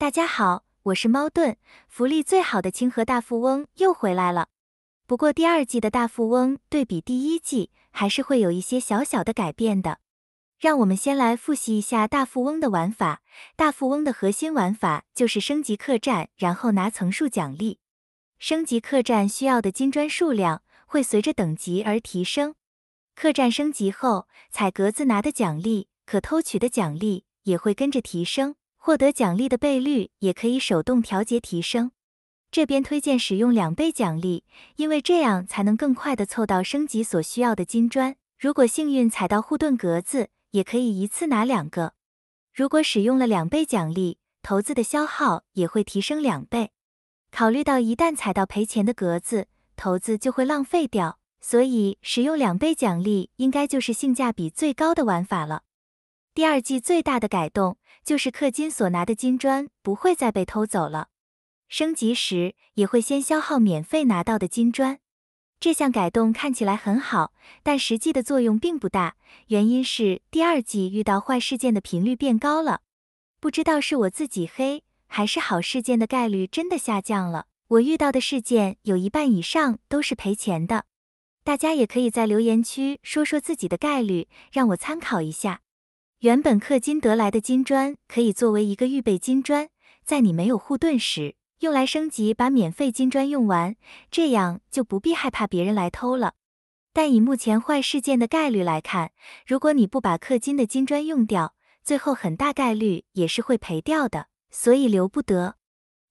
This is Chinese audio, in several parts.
大家好，我是猫顿，福利最好的清河大富翁又回来了。不过第二季的大富翁对比第一季还是会有一些小小的改变的。让我们先来复习一下大富翁的玩法。大富翁的核心玩法就是升级客栈，然后拿层数奖励。升级客栈需要的金砖数量会随着等级而提升。客栈升级后，采格子拿的奖励、可偷取的奖励也会跟着提升。获得奖励的倍率也可以手动调节提升，这边推荐使用两倍奖励，因为这样才能更快的凑到升级所需要的金砖。如果幸运踩到护盾格子，也可以一次拿两个。如果使用了两倍奖励，骰子的消耗也会提升两倍。考虑到一旦踩到赔钱的格子，骰子就会浪费掉，所以使用两倍奖励应该就是性价比最高的玩法了。第二季最大的改动就是氪金所拿的金砖不会再被偷走了，升级时也会先消耗免费拿到的金砖。这项改动看起来很好，但实际的作用并不大，原因是第二季遇到坏事件的频率变高了。不知道是我自己黑，还是好事件的概率真的下降了。我遇到的事件有一半以上都是赔钱的。大家也可以在留言区说说自己的概率，让我参考一下。原本氪金得来的金砖可以作为一个预备金砖，在你没有护盾时用来升级，把免费金砖用完，这样就不必害怕别人来偷了。但以目前坏事件的概率来看，如果你不把氪金的金砖用掉，最后很大概率也是会赔掉的，所以留不得。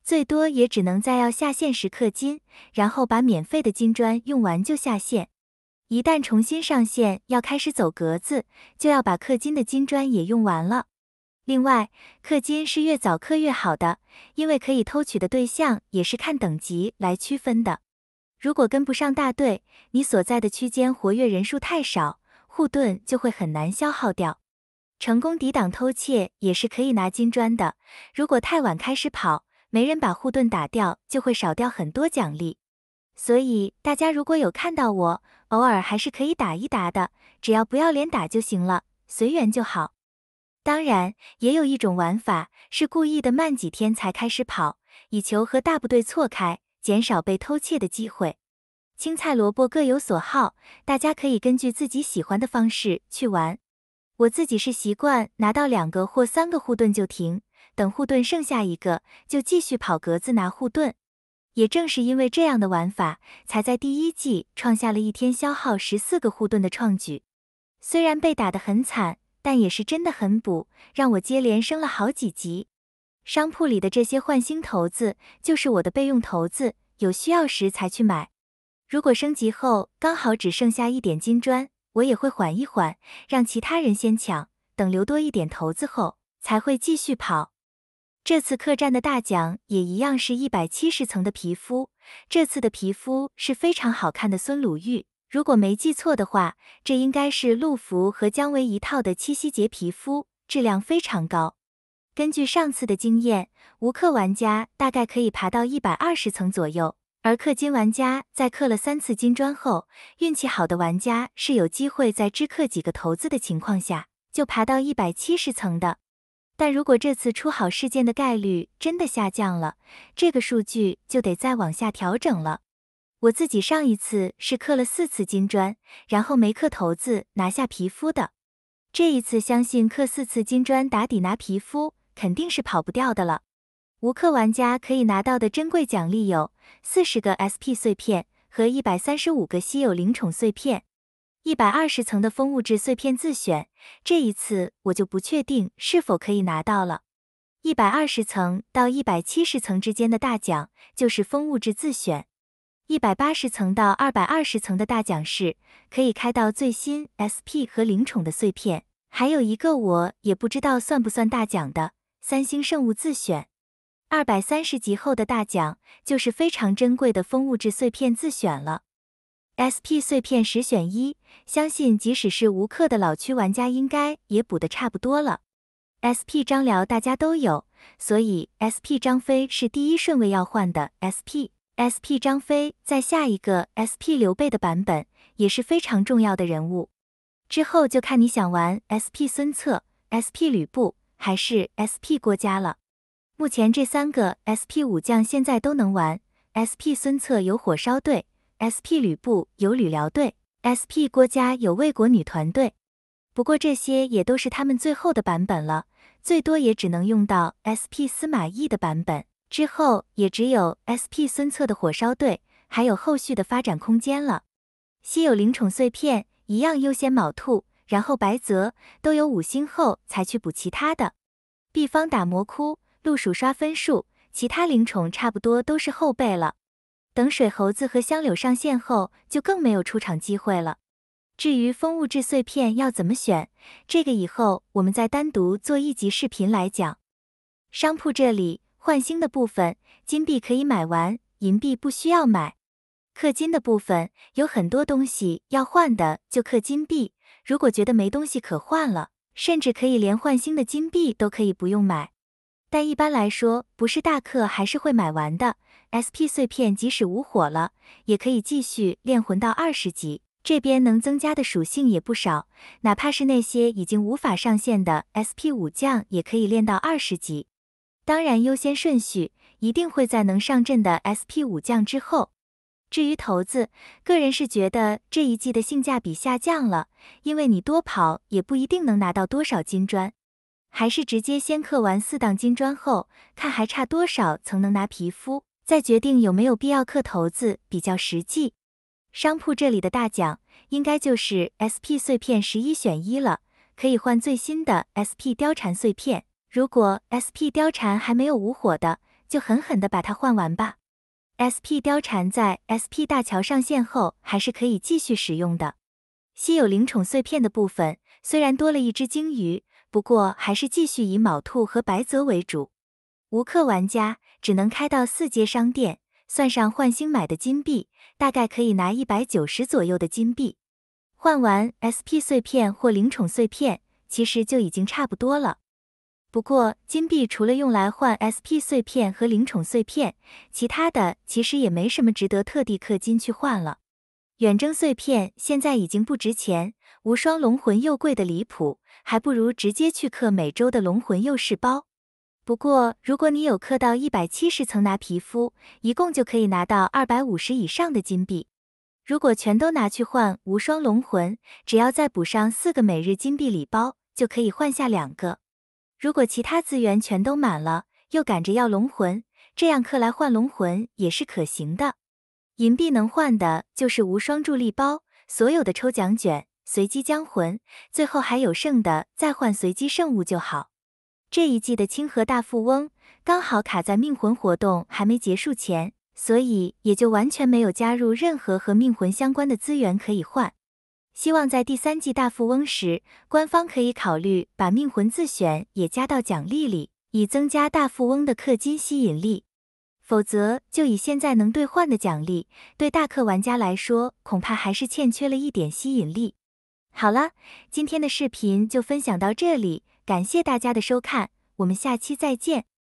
最多也只能在要下线时氪金，然后把免费的金砖用完就下线。一旦重新上线，要开始走格子，就要把氪金的金砖也用完了。另外，氪金是越早氪越好的，因为可以偷取的对象也是看等级来区分的。如果跟不上大队，你所在的区间活跃人数太少，护盾就会很难消耗掉。成功抵挡偷窃也是可以拿金砖的。如果太晚开始跑，没人把护盾打掉，就会少掉很多奖励。所以大家如果有看到我，偶尔还是可以打一打的，只要不要脸打就行了，随缘就好。当然，也有一种玩法是故意的慢几天才开始跑，以求和大部队错开，减少被偷窃的机会。青菜萝卜各有所好，大家可以根据自己喜欢的方式去玩。我自己是习惯拿到两个或三个护盾就停，等护盾剩下一个就继续跑格子拿护盾。也正是因为这样的玩法，才在第一季创下了一天消耗十四个护盾的创举。虽然被打得很惨，但也是真的很补，让我接连升了好几级。商铺里的这些换星骰子就是我的备用骰子，有需要时才去买。如果升级后刚好只剩下一点金砖，我也会缓一缓，让其他人先抢，等留多一点骰子后才会继续跑。这次客栈的大奖也一样是一百七十层的皮肤，这次的皮肤是非常好看的孙鲁豫。如果没记错的话，这应该是陆服和姜维一套的七夕节皮肤，质量非常高。根据上次的经验，无氪玩家大概可以爬到一百二十层左右，而氪金玩家在氪了三次金砖后，运气好的玩家是有机会在只氪几个骰子的情况下就爬到一百七十层的。但如果这次出好事件的概率真的下降了，这个数据就得再往下调整了。我自己上一次是刻了四次金砖，然后没刻头子拿下皮肤的。这一次相信刻四次金砖打底拿皮肤肯定是跑不掉的了。无刻玩家可以拿到的珍贵奖励有四十个 SP 碎片和一百三十五个稀有灵宠碎片。一百二十层的风物质碎片自选，这一次我就不确定是否可以拿到了。一百二十层到一百七十层之间的大奖就是风物质自选。一百八十层到二百二十层的大奖是可以开到最新 SP 和灵宠的碎片，还有一个我也不知道算不算大奖的三星圣物自选。二百三十级后的大奖就是非常珍贵的风物质碎片自选了。SP 碎片十选一，相信即使是无氪的老区玩家，应该也补的差不多了。SP 张辽大家都有，所以 SP 张飞是第一顺位要换的 SP。SP 张飞在下一个 SP 刘备的版本也是非常重要的人物。之后就看你想玩 SP 孙策、SP 吕布还是 SP 郭嘉了。目前这三个 SP 武将现在都能玩，SP 孙策有火烧队。SP 吕布有吕辽队，SP 郭嘉有魏国女团队，不过这些也都是他们最后的版本了，最多也只能用到 SP 司马懿的版本，之后也只有 SP 孙策的火烧队，还有后续的发展空间了。稀有灵宠碎片一样优先卯兔，然后白泽都有五星后才去补其他的。毕方打磨窟，鹿鼠刷分数，其他灵宠差不多都是后辈了。等水猴子和香柳上线后，就更没有出场机会了。至于风物质碎片要怎么选，这个以后我们再单独做一集视频来讲。商铺这里换星的部分，金币可以买完，银币不需要买。氪金的部分有很多东西要换的，就氪金币。如果觉得没东西可换了，甚至可以连换星的金币都可以不用买。但一般来说，不是大客还是会买完的。SP 碎片即使无火了，也可以继续练魂到二十级，这边能增加的属性也不少。哪怕是那些已经无法上线的 SP 武将，也可以练到二十级。当然，优先顺序一定会在能上阵的 SP 武将之后。至于骰子，个人是觉得这一季的性价比下降了，因为你多跑也不一定能拿到多少金砖。还是直接先刻完四档金砖后，看还差多少层能拿皮肤，再决定有没有必要刻头子，比较实际。商铺这里的大奖应该就是 SP 碎片十一选一了，可以换最新的 SP 貂蝉碎片。如果 SP 貂蝉还没有无火的，就狠狠的把它换完吧。SP 貂蝉在 SP 大桥上线后，还是可以继续使用的。稀有灵宠碎片的部分，虽然多了一只鲸鱼。不过还是继续以卯兔和白泽为主，无氪玩家只能开到四阶商店，算上换星买的金币，大概可以拿一百九十左右的金币，换完 SP 碎片或灵宠碎片，其实就已经差不多了。不过金币除了用来换 SP 碎片和灵宠碎片，其他的其实也没什么值得特地氪金去换了。远征碎片现在已经不值钱。无双龙魂又贵的离谱，还不如直接去氪每周的龙魂幼试包。不过，如果你有氪到一百七十层拿皮肤，一共就可以拿到二百五十以上的金币。如果全都拿去换无双龙魂，只要再补上四个每日金币礼包，就可以换下两个。如果其他资源全都满了，又赶着要龙魂，这样氪来换龙魂也是可行的。银币能换的就是无双助力包，所有的抽奖卷。随机将魂，最后还有剩的再换随机圣物就好。这一季的清河大富翁刚好卡在命魂活动还没结束前，所以也就完全没有加入任何和命魂相关的资源可以换。希望在第三季大富翁时，官方可以考虑把命魂自选也加到奖励里，以增加大富翁的氪金吸引力。否则，就以现在能兑换的奖励，对大氪玩家来说恐怕还是欠缺了一点吸引力。好了，今天的视频就分享到这里，感谢大家的收看，我们下期再见。